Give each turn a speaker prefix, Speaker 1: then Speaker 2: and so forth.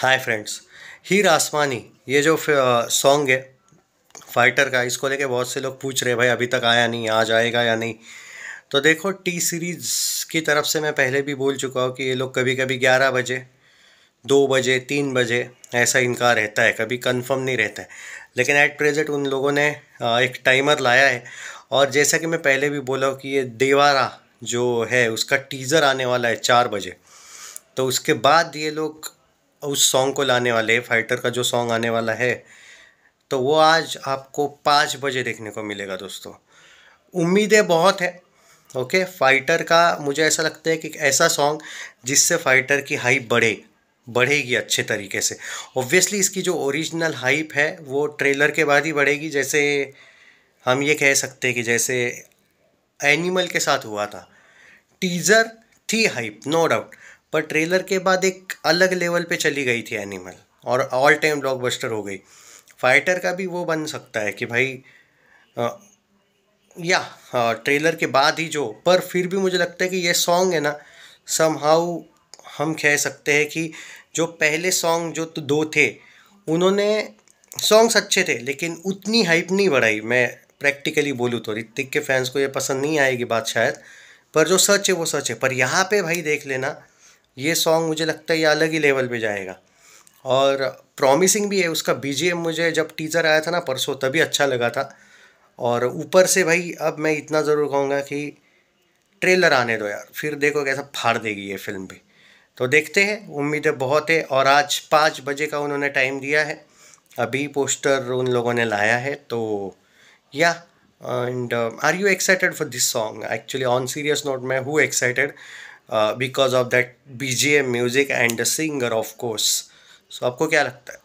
Speaker 1: hi friends हीर आसमानी ये जो सॉन्ग है फाइटर का इसको लेके बहुत से लोग पूछ रहे भाई अभी तक आया नहीं आ जाएगा या नहीं तो देखो टी सीरीज़ की तरफ से मैं पहले भी बोल चुका हूँ कि ये लोग कभी कभी ग्यारह बजे दो बजे तीन बजे ऐसा इनका रहता है कभी कंफर्म नहीं रहता है लेकिन एट प्रेजेंट उन लोगों ने एक टाइमर लाया है और जैसा कि मैं पहले भी बोला कि ये देवारा जो है उसका टीज़र आने वाला है चार बजे तो उसके बाद ये लोग उस सॉन्ग को लाने वाले फाइटर का जो सॉन्ग आने वाला है तो वो आज आपको पाँच बजे देखने को मिलेगा दोस्तों उम्मीदें बहुत हैं ओके फाइटर का मुझे ऐसा लगता है कि ऐसा सॉन्ग जिससे फाइटर की हाइप बढ़े बढ़ेगी अच्छे तरीके से ऑब्वियसली इसकी जो ओरिजिनल हाइप है वो ट्रेलर के बाद ही बढ़ेगी जैसे हम ये कह सकते हैं कि जैसे एनिमल के साथ हुआ था टीज़र थी हाइप नो डाउट पर ट्रेलर के बाद एक अलग लेवल पे चली गई थी एनिमल और ऑल टाइम ब्लॉकबस्टर हो गई फाइटर का भी वो बन सकता है कि भाई आ, या आ, ट्रेलर के बाद ही जो पर फिर भी मुझे लगता है कि ये सॉन्ग है ना सम हाउ हम कह सकते हैं कि जो पहले सॉन्ग जो तो दो थे उन्होंने सॉन्ग्स अच्छे थे लेकिन उतनी हाइप नहीं बढ़ाई मैं प्रैक्टिकली बोलूँ तो ऋतिक के फैंस को ये पसंद नहीं आएगी बात शायद पर जो सच है वो सच है पर यहाँ पे भाई देख लेना ये सॉन्ग मुझे लगता है ये अलग ही लेवल पे जाएगा और प्रॉमिसिंग भी है उसका बीजेम मुझे जब टीज़र आया था ना परसों तभी अच्छा लगा था और ऊपर से भाई अब मैं इतना ज़रूर कहूँगा कि ट्रेलर आने दो यार फिर देखो कैसा फाड़ देगी ये फिल्म भी तो देखते हैं उम्मीदें बहुत है और आज पाँच बजे का उन्होंने टाइम दिया है अभी पोस्टर उन लोगों ने लाया है तो या and are you excited for this song actually on serious note मैं हूँ excited because of that B G M music and the singer of course so आपको क्या लगता है